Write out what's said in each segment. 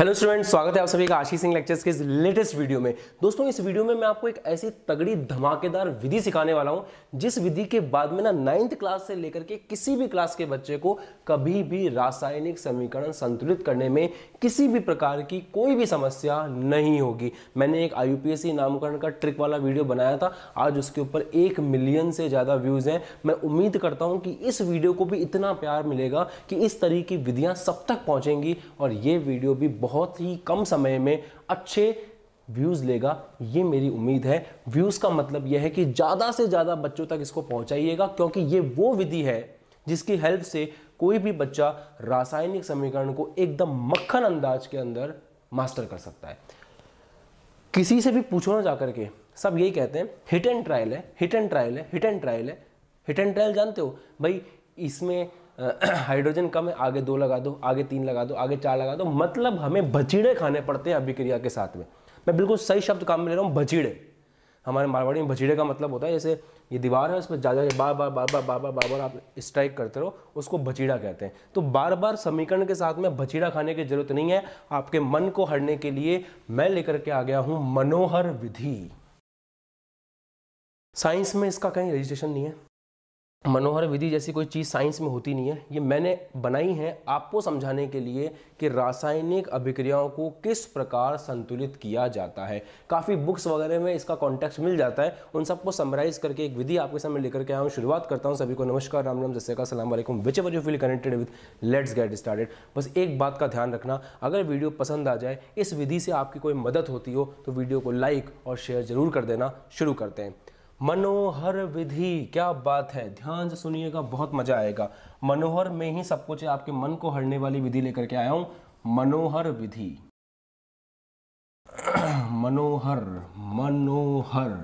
hello student स्वागत है आप सभी का आशीष सिंह लेक्चर्स के इस लेटेस्ट वीडियो में दोस्तों इस वीडियो में मैं आपको एक ऐसी तगड़ी धमाकेदार विधि सिखाने वाला हूं जिस विधि के बाद में ना नाइन्थ क्लास से लेकर के किसी भी क्लास के बच्चे को कभी भी रासायनिक समीकरण संतुलित करने में किसी भी प्रकार की कोई भी समस्या नहीं होगी मैंने एक आई नामकरण का ट्रिक वाला वीडियो बनाया था आज उसके ऊपर एक मिलियन से ज़्यादा व्यूज़ हैं मैं उम्मीद करता हूँ कि इस वीडियो को भी इतना प्यार मिलेगा कि इस तरह की विधियाँ सब तक पहुँचेंगी और ये वीडियो भी बहुत बहुत ही कम समय में अच्छे व्यूज़ लेगा ये मेरी उम्मीद है व्यूज़ का मतलब यह है कि ज़्यादा से ज़्यादा बच्चों तक इसको पहुँचाइएगा क्योंकि ये वो विधि है जिसकी हेल्प से कोई भी बच्चा रासायनिक समीकरण को एकदम मक्खन अंदाज के अंदर मास्टर कर सकता है किसी से भी पूछो ना जाकर के सब यही कहते हैं हिट एंड ट्रायल है हिट एंड ट्रायल है हिट एंड ट्रायल है हिट एंड ट्रायल जानते हो भाई इसमें हाइड्रोजन कम है आगे दो लगा दो आगे तीन लगा दो आगे चार लगा दो मतलब हमें बचीड़े खाने पड़ते हैं अभिक्रिया के साथ में मैं बिल्कुल सही शब्द काम में ले रहा हूँ बचीड़े हमारे मारवाड़ी में बचीड़े का मतलब होता है जैसे ये दीवार है उस पर ज़्यादा बार बार बार बार बार बार बार बार आप स्ट्राइक करते रहो उसको बचीड़ा कहते हैं तो बार बार समीकरण के साथ में बचीड़ा खाने की जरूरत नहीं है आपके मन को हरने के लिए मैं लेकर के आ गया हूँ मनोहर विधि साइंस में इसका कहीं रजिस्ट्रेशन नहीं है मनोहर विधि जैसी कोई चीज़ साइंस में होती नहीं है ये मैंने बनाई है आपको समझाने के लिए कि रासायनिक अभिक्रियाओं को किस प्रकार संतुलित किया जाता है काफ़ी बुक्स वगैरह में इसका कॉन्टेक्स्ट मिल जाता है उन सबको समराइज करके एक विधि आपके सामने लेकर के आया हूँ शुरुआत करता हूँ सभी को नमस्कार राम राम जैसे का सलाम वालेकुम whichever you feel connected with let's get started बस एक बात का ध्यान रखना अगर वीडियो पसंद आ जाए इस विधि से आपकी कोई मदद होती हो तो वीडियो को लाइक और शेयर ज़रूर कर देना शुरू करते हैं मनोहर विधि क्या बात है ध्यान से सुनिएगा बहुत मजा आएगा मनोहर में ही सब कुछ है आपके मन को हरने वाली विधि लेकर के आया हूं मनोहर विधि मनोहर मनोहर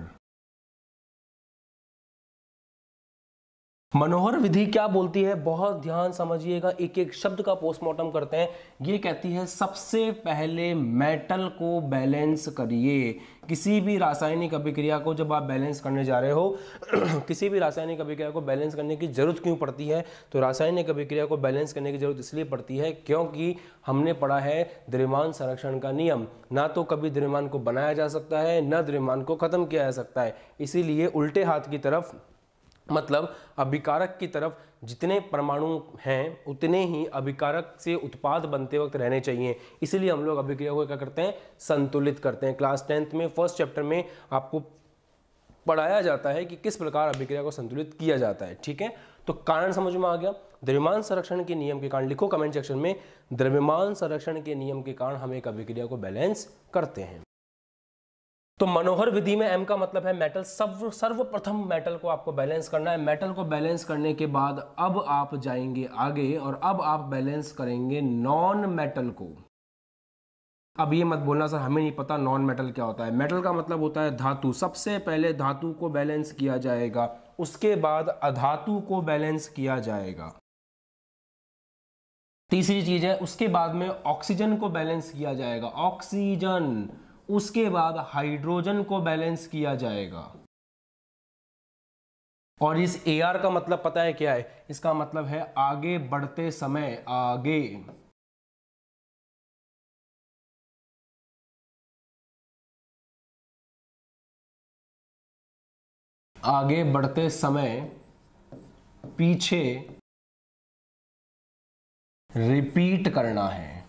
मनोहर विधि क्या बोलती है बहुत ध्यान समझिएगा एक एक शब्द का पोस्टमार्टम करते हैं ये कहती है सबसे पहले मेटल को बैलेंस करिए किसी भी रासायनिक अभिक्रिया को जब आप बैलेंस करने जा रहे हो किसी भी रासायनिक अभिक्रिया को बैलेंस करने की ज़रूरत क्यों पड़ती है तो रासायनिक अभिक्रिया को बैलेंस करने की ज़रूरत इसलिए पड़ती है क्योंकि हमने पढ़ा है द्रव्यमान संरक्षण का नियम ना तो कभी द्रव्यमान को बनाया जा सकता है न द्रव्यमान को ख़त्म किया जा सकता है इसीलिए उल्टे हाथ की तरफ मतलब अभिकारक की तरफ जितने परमाणु हैं उतने ही अभिकारक से उत्पाद बनते वक्त रहने चाहिए इसलिए हम लोग अभिक्रिया को क्या करते हैं संतुलित करते हैं क्लास टेंथ में फर्स्ट चैप्टर में आपको पढ़ाया जाता है कि किस प्रकार अभिक्रिया को संतुलित किया जाता है ठीक है तो कारण समझ में आ गया द्रव्यमान संरक्षण के नियम के कारण लिखो कमेंट सेक्शन में द्रव्यमान संरक्षण के नियम के कारण हम एक अभिक्रिया को बैलेंस करते हैं तो मनोहर विधि में एम का मतलब है मेटल सर्व सर्वप्रथम मेटल को आपको बैलेंस करना है मेटल को बैलेंस करने के बाद अब आप जाएंगे आगे और अब आप बैलेंस करेंगे नॉन मेटल को अब ये मत बोलना सर हमें नहीं पता नॉन मेटल क्या होता है मेटल का मतलब होता है धातु सबसे पहले धातु को बैलेंस किया जाएगा उसके बाद अधातु को बैलेंस किया जाएगा तीसरी चीज है उसके बाद में ऑक्सीजन को बैलेंस किया जाएगा ऑक्सीजन उसके बाद हाइड्रोजन को बैलेंस किया जाएगा और इस ए आर का मतलब पता है क्या है इसका मतलब है आगे बढ़ते समय आगे आगे बढ़ते समय पीछे रिपीट करना है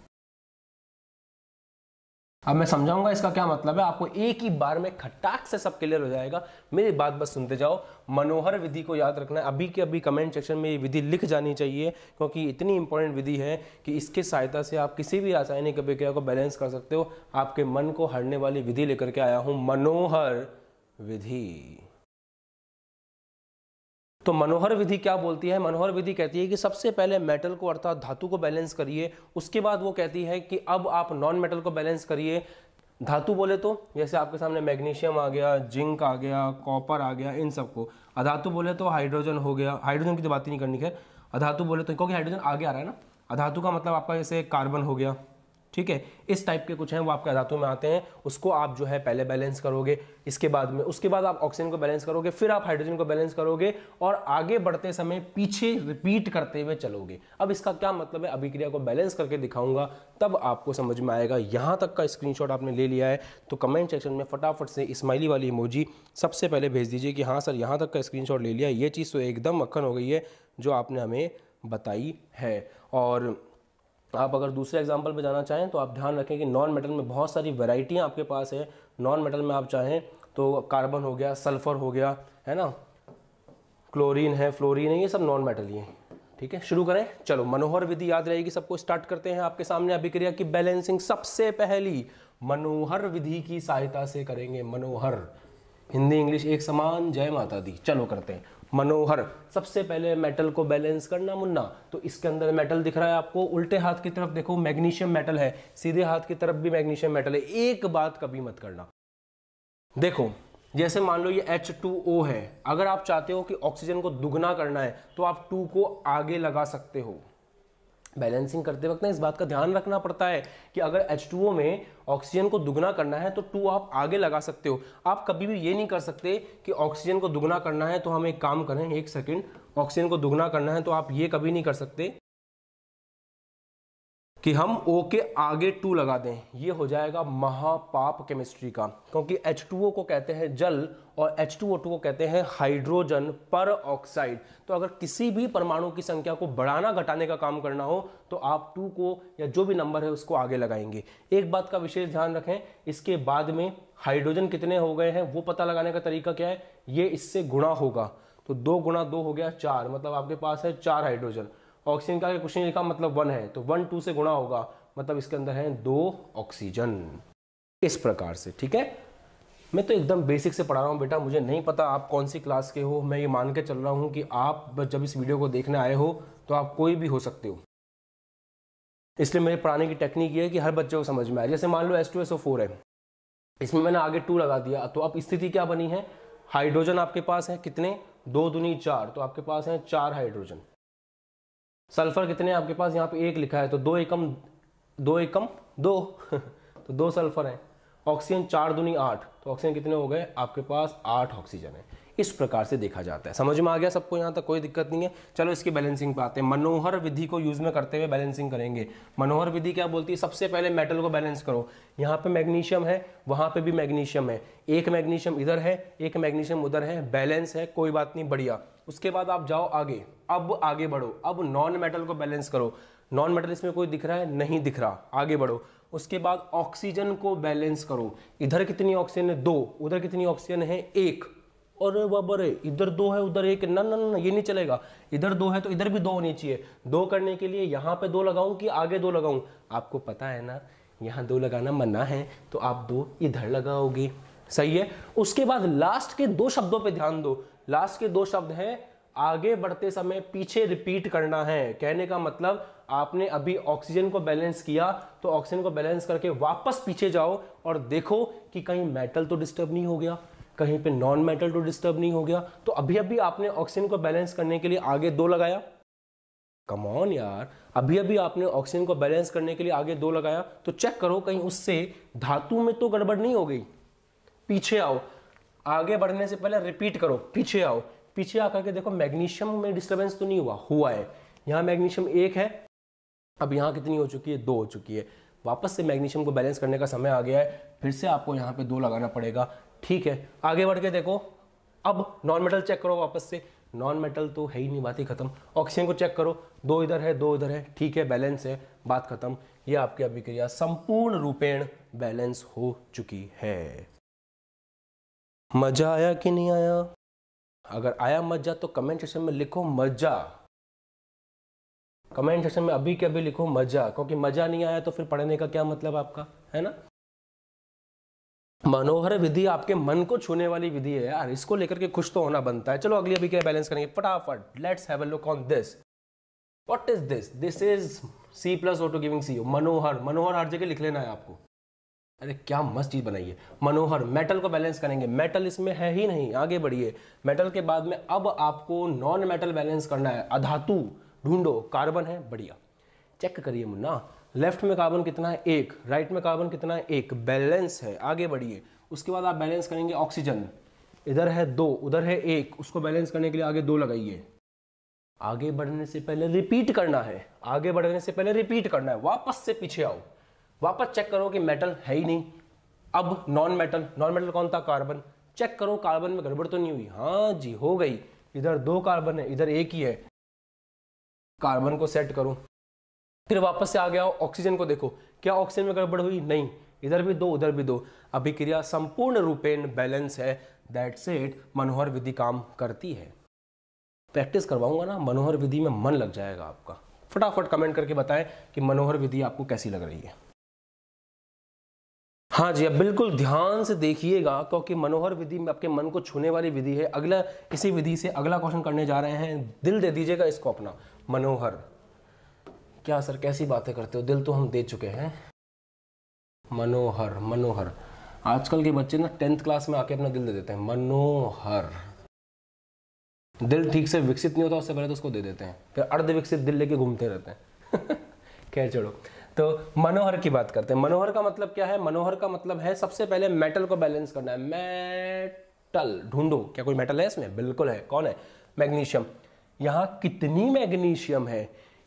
अब मैं समझाऊंगा इसका क्या मतलब है आपको एक ही बार में खटाक से सब क्लियर हो जाएगा मेरी बात बस सुनते जाओ मनोहर विधि को याद रखना है अभी के अभी कमेंट सेक्शन में ये विधि लिख जानी चाहिए क्योंकि इतनी इंपॉर्टेंट विधि है कि इसके सहायता से आप किसी भी रासायनिक अभिक्रिया को बैलेंस कर सकते हो आपके मन को हरने वाली विधि लेकर के आया हूँ मनोहर विधि तो मनोहर विधि क्या बोलती है मनोहर विधि कहती है कि सबसे पहले मेटल को अर्थात धातु को बैलेंस करिए उसके बाद वो कहती है कि अब आप नॉन मेटल को बैलेंस करिए धातु बोले तो जैसे आपके सामने मैग्नीशियम आ गया जिंक आ गया कॉपर आ गया इन सबको अधातु बोले तो हाइड्रोजन हो गया हाइड्रोजन की तो बात ही नहीं करनी खैर अधातु बोले तो क्योंकि हाइड्रोजन आगे आ रहा है ना अधातु का मतलब आपका जैसे कार्बन हो गया ठीक है इस टाइप के कुछ हैं वो आपके धातु में आते हैं उसको आप जो है पहले बैलेंस करोगे इसके बाद में उसके बाद आप ऑक्सीजन को बैलेंस करोगे फिर आप हाइड्रोजन को बैलेंस करोगे और आगे बढ़ते समय पीछे रिपीट करते हुए चलोगे अब इसका क्या मतलब है अभिक्रिया को बैलेंस करके दिखाऊंगा तब आपको समझ में आएगा यहाँ तक का स्क्रीनशॉट आपने ले लिया है तो कमेंट सेक्शन में फटाफट से स्माइली वाली इमोजी सबसे पहले भेज दीजिए कि हाँ सर यहाँ तक का स्क्रीनशॉट ले लिया ये चीज़ तो एकदम मक्खन हो गई है जो आपने हमें बताई है और तो आप अगर दूसरे एग्जाम्पल पर जाना चाहें तो आप ध्यान रखें कि नॉन मेटल में बहुत सारी वेराइटियाँ आपके पास है नॉन मेटल में आप चाहें तो कार्बन हो गया सल्फर हो गया है ना क्लोरीन है फ्लोरीन है ये सब नॉन मेटल ही है ठीक है शुरू करें चलो मनोहर विधि याद रहेगी सबको स्टार्ट करते हैं आपके सामने अभिक्रिया की बैलेंसिंग सबसे पहली मनोहर विधि की सहायता से करेंगे मनोहर हिंदी इंग्लिश एक समान जय माता दी चलो करते हैं मनोहर सबसे पहले मेटल को बैलेंस करना मुन्ना तो इसके अंदर मेटल दिख रहा है आपको उल्टे हाथ की तरफ देखो मैग्नीशियम मेटल है सीधे हाथ की तरफ भी मैग्नीशियम मेटल है एक बात कभी मत करना देखो जैसे मान लो ये H2O है अगर आप चाहते हो कि ऑक्सीजन को दुगना करना है तो आप 2 को आगे लगा सकते हो बैलेंसिंग करते वक्त ना इस बात का ध्यान रखना पड़ता है कि अगर H2O में ऑक्सीजन को दुगना करना है तो टू आप आगे लगा सकते हो आप कभी भी ये नहीं कर सकते कि ऑक्सीजन को दुगना करना है तो हम एक काम करें एक सेकेंड ऑक्सीजन को दुगना करना है तो आप ये कभी नहीं कर सकते कि हम ओ के आगे टू लगा दें ये हो जाएगा महापाप केमिस्ट्री का क्योंकि एच टू ओ को कहते हैं जल और एच टू टू ओ को कहते हैं हाइड्रोजन पर ऑक्साइड तो अगर किसी भी परमाणु की संख्या को बढ़ाना घटाने का काम करना हो तो आप टू को या जो भी नंबर है उसको आगे लगाएंगे एक बात का विशेष ध्यान रखें इसके बाद में हाइड्रोजन कितने हो गए हैं वो पता लगाने का तरीका क्या है ये इससे गुणा होगा तो दो गुणा दो हो गया चार मतलब आपके पास है चार हाइड्रोजन ऑक्सीजन का क्वेश्चन लिखा मतलब वन है तो वन टू से गुणा होगा मतलब इसके अंदर है दो ऑक्सीजन इस प्रकार से ठीक है मैं तो एकदम बेसिक से पढ़ा रहा हूँ बेटा मुझे नहीं पता आप कौन सी क्लास के हो मैं ये मान के चल रहा हूँ कि आप जब इस वीडियो को देखने आए हो तो आप कोई भी हो सकते हो इसलिए मेरे पढ़ाने की टेक्निक ये है कि हर बच्चे को समझ में आए जैसे मान लो S two S O four है इसमें मैंने आगे टू लगा दिया तो अब स्थिति क्या बनी है हाइड्रोजन आपके पास है कितने दो दुनी चार तो आपके पास हैं चार हाइड्रोजन सल्फर कितने आपके पास यहाँ पे एक लिखा है तो दो एकम दो एकम दो तो दो सल्फर हैं ऑक्सीजन चार दुनी आठ तो ऑक्सीजन कितने हो गए आपके पास आठ ऑक्सीजन है इस प्रकार से देखा जाता है समझ में आ गया सबको यहाँ तक कोई दिक्कत नहीं है चलो इसकी बैलेंसिंग पे आते हैं मनोहर विधि को यूज़ में करते हुए बैलेंसिंग करेंगे मनोहर विधि क्या बोलती है सबसे पहले मेटल को बैलेंस करो यहाँ पे मैग्नीशियम है वहाँ पे भी मैग्नीशियम है एक मैग्नीशियम इधर है एक मैग्नीशियम उधर है बैलेंस है कोई बात नहीं बढ़िया उसके बाद आप जाओ आगे अब आगे बढ़ो अब नॉन मेटल को बैलेंस करो नॉन मेटल इसमें कोई दिख रहा है नहीं दिख रहा आगे बढ़ो उसके बाद ऑक्सीजन को बैलेंस करो इधर कितनी ऑक्सीजन है दो उधर कितनी ऑक्सीजन है एक और बाबा इधर दो है उधर एक ना ना ना ये नहीं चलेगा इधर दो है तो इधर भी दो होनी चाहिए दो करने के लिए यहाँ पे दो लगाऊं कि आगे दो लगाऊं आपको पता है ना यहाँ दो लगाना मना है तो आप दो इधर लगाओगे सही है उसके बाद लास्ट के दो शब्दों पे ध्यान दो लास्ट के दो शब्द हैं आगे बढ़ते समय पीछे रिपीट करना है कहने का मतलब आपने अभी ऑक्सीजन को बैलेंस किया तो ऑक्सीजन को बैलेंस करके वापस पीछे जाओ और देखो कि कहीं मेटल तो डिस्टर्ब नहीं हो गया कहीं पे नॉन मेटल तो डिस्टर्ब नहीं हो गया तो अभी अभी आपने ऑक्सीजन को बैलेंस करने के लिए आगे दो लगाया कमॉन यार अभी अभी आपने ऑक्सीजन को बैलेंस करने के लिए आगे दो लगाया तो चेक करो कहीं उससे धातु में तो गड़बड़ नहीं हो गई पीछे आओ आगे बढ़ने से पहले रिपीट करो पीछे आओ पीछे आकर के देखो मैग्नीशियम में डिस्टर्बेंस तो नहीं हुआ हुआ है यहाँ मैग्नीशियम एक है अब यहाँ कितनी हो चुकी है दो हो चुकी है वापस से मैग्नीशियम को बैलेंस करने का समय आ गया है फिर से आपको यहाँ पे दो लगाना पड़ेगा ठीक है आगे बढ़ के देखो अब नॉन मेटल चेक करो वापस से नॉन मेटल तो है ही नहीं बात ही खत्म ऑक्सीजन को चेक करो दो इधर है दो इधर है ठीक है बैलेंस है बात खत्म ये आपकी अभिक्रिया संपूर्ण रूपेण बैलेंस हो चुकी है मज़ा आया कि नहीं आया अगर आया मज़ा तो कमेंट सेक्शन में लिखो मज़ा कमेंट सेक्शन में अभी के अभी लिखो मज़ा क्योंकि मज़ा नहीं आया तो फिर पढ़ने का क्या मतलब आपका है ना मनोहर विधि आपके मन को छूने वाली विधि है यार इसको लेकर के खुश तो होना बनता है चलो अगली अभी क्या बैलेंस करेंगे फटाफट let's have a look on this what is this this is C plus auto giving C मनोहर मनोहर हर जगह लिख लेना है आपको अरे क्या मस्त चीज़ बनाई है मनोहर मेटल को बैलेंस करेंगे मेटल इसमें है ही नहीं आगे बढ़िए मेटल के बाद में अब आपको नॉन मेटल बैलेंस करना है अधातु ढूंढो कार्बन है बढ़िया चेक करिए मुन्ना लेफ्ट में कार्बन कितना है एक राइट में कार्बन कितना है एक बैलेंस है आगे बढ़िए उसके बाद आप बैलेंस करेंगे ऑक्सीजन इधर है दो उधर है एक उसको बैलेंस करने के लिए आगे दो लगाइए आगे बढ़ने से पहले रिपीट करना है आगे बढ़ने से पहले रिपीट करना है वापस से पीछे आओ वापस चेक करो कि मेटल है ही नहीं अब नॉन मेटल नॉन मेटल कौन था कार्बन चेक करो कार्बन में गड़बड़ तो नहीं हुई हाँ जी हो गई इधर दो कार्बन है इधर एक ही है कार्बन को सेट करो फिर वापस से आ गया ऑक्सीजन को देखो क्या ऑक्सीजन में गड़बड़ हुई नहीं इधर भी दो उधर भी दो अभिक्रिया संपूर्ण रूपेण बैलेंस है दैट्स इट मनोहर विधि काम करती है प्रैक्टिस करवाऊंगा ना मनोहर विधि में मन लग जाएगा आपका फटाफट कमेंट करके बताएं कि मनोहर विधि आपको कैसी लग रही है हाँ जी अब बिल्कुल ध्यान से देखिएगा क्योंकि मनोहर विधि में आपके मन को छूने वाली विधि है अगला इसी विधि से अगला क्वेश्चन करने जा रहे हैं दिल दे दीजिएगा इसको अपना मनोहर क्या सर कैसी बातें करते हो दिल तो हम दे चुके हैं मनोहर मनोहर आजकल के बच्चे ना टेंथ क्लास में आके अपना दिल दे देते हैं मनोहर दिल ठीक से विकसित नहीं होता उससे पहले तो उसको दे देते हैं फिर अर्ध विकसित दिल लेके घूमते रहते हैं खैर चलो तो मनोहर की बात करते हैं मनोहर का मतलब क्या है मनोहर का मतलब है सबसे पहले मेटल को बैलेंस करना है मेटल ढूंढो क्या कोई मेटल है इसमें बिल्कुल है कौन है मैग्नीशियम यहाँ कितनी मैग्नीशियम है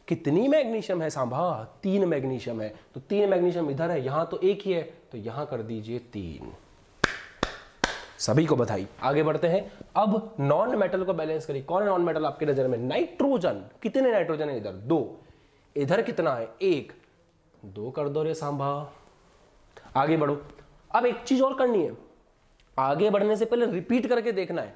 कितनी मैग्नीशियम है सांभा तीन मैग्नीशियम है तो तीन मैग्नीशियम इधर है यहाँ तो एक ही है तो यहाँ कर दीजिए तीन सभी को बधाई आगे बढ़ते हैं अब नॉन मेटल को बैलेंस करिए कौन है नॉन मेटल आपकी नजर में नाइट्रोजन कितने नाइट्रोजन है इधर दो इधर कितना है एक दो कर दो रे सांभा आगे बढ़ो अब एक चीज और करनी है आगे बढ़ने से पहले रिपीट करके देखना है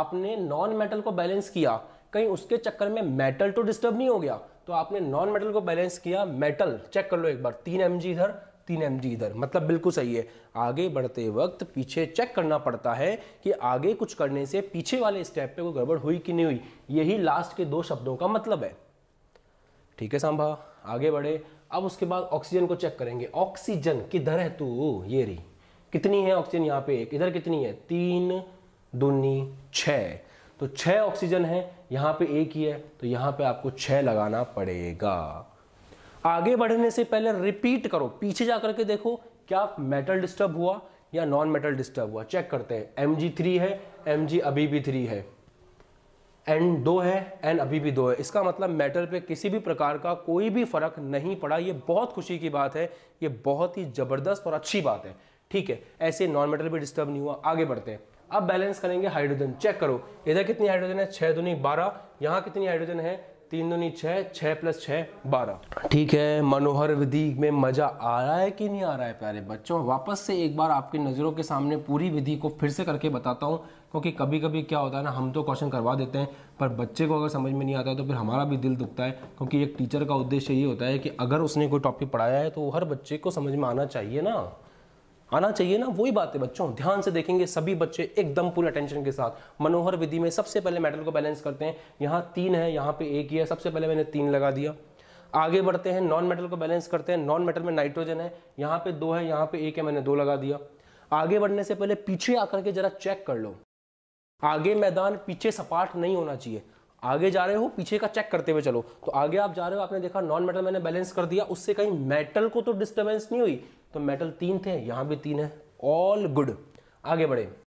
आपने नॉन मेटल को बैलेंस किया कहीं उसके चक्कर में मेटल तो डिस्टर्ब नहीं हो गया तो आपने नॉन मेटल को बैलेंस किया मेटल चेक कर लो एक बार तीन एम इधर तीन एम इधर मतलब बिल्कुल सही है आगे बढ़ते वक्त पीछे चेक करना पड़ता है कि आगे कुछ करने से पीछे वाले स्टेप पे कोई गड़बड़ हुई कि नहीं हुई यही लास्ट के दो शब्दों का मतलब है ठीक है सांभा आगे बढ़े अब उसके बाद ऑक्सीजन को चेक करेंगे ऑक्सीजन किधर है तू ये रही कितनी है ऑक्सीजन यहाँ पे एक इधर कितनी है तीन दूनी छ तो छह ऑक्सीजन है यहाँ पे एक ही है तो यहाँ पे आपको छह लगाना पड़ेगा आगे बढ़ने से पहले रिपीट करो पीछे जा करके देखो क्या मेटल डिस्टर्ब हुआ या नॉन मेटल डिस्टर्ब हुआ चेक करते हैं एम जी थ्री है एम जी अभी भी थ्री है एंड दो है एन अभी भी दो है इसका मतलब मैटर पे किसी भी प्रकार का कोई भी फर्क नहीं पड़ा ये बहुत खुशी की बात है ये बहुत ही ज़बरदस्त और अच्छी बात है ठीक है ऐसे नॉन मेटल भी डिस्टर्ब नहीं हुआ आगे बढ़ते हैं अब बैलेंस करेंगे हाइड्रोजन चेक करो इधर कितनी हाइड्रोजन है छः दुनिया बारह यहाँ कितनी हाइड्रोजन है तीन दूनी छः छः प्लस छः बारह ठीक है मनोहर विधि में मज़ा आ रहा है कि नहीं आ रहा है प्यारे बच्चों वापस से एक बार आपकी नज़रों के सामने पूरी विधि को फिर से करके बताता हूँ क्योंकि कभी कभी क्या होता है ना हम तो क्वेश्चन करवा देते हैं पर बच्चे को अगर समझ में नहीं आता है तो फिर हमारा भी दिल दुखता है क्योंकि एक टीचर का उद्देश्य ये होता है कि अगर उसने कोई टॉपिक पढ़ाया है तो हर बच्चे को समझ में आना चाहिए ना आना चाहिए ना वही बात है बच्चों ध्यान से देखेंगे सभी बच्चे एकदम पूरे अटेंशन के साथ मनोहर विधि में सबसे पहले मेटल को बैलेंस करते हैं यहाँ तीन है यहाँ पे एक ही है सबसे पहले मैंने तीन लगा दिया आगे बढ़ते हैं नॉन मेटल को बैलेंस करते हैं नॉन मेटल में नाइट्रोजन है यहाँ पे दो है यहाँ पे एक है मैंने दो लगा दिया आगे बढ़ने से पहले पीछे आकर के जरा चेक कर लो आगे मैदान पीछे सपाट नहीं होना चाहिए आगे जा रहे हो पीछे का चेक करते हुए चलो तो आगे आप जा रहे हो आपने देखा नॉन मेटल मैंने बैलेंस कर दिया उससे कहीं मेटल को तो डिस्टर्बेंस नहीं हुई तो मेटल तीन थे यहां भी तीन है ऑल गुड आगे बढ़े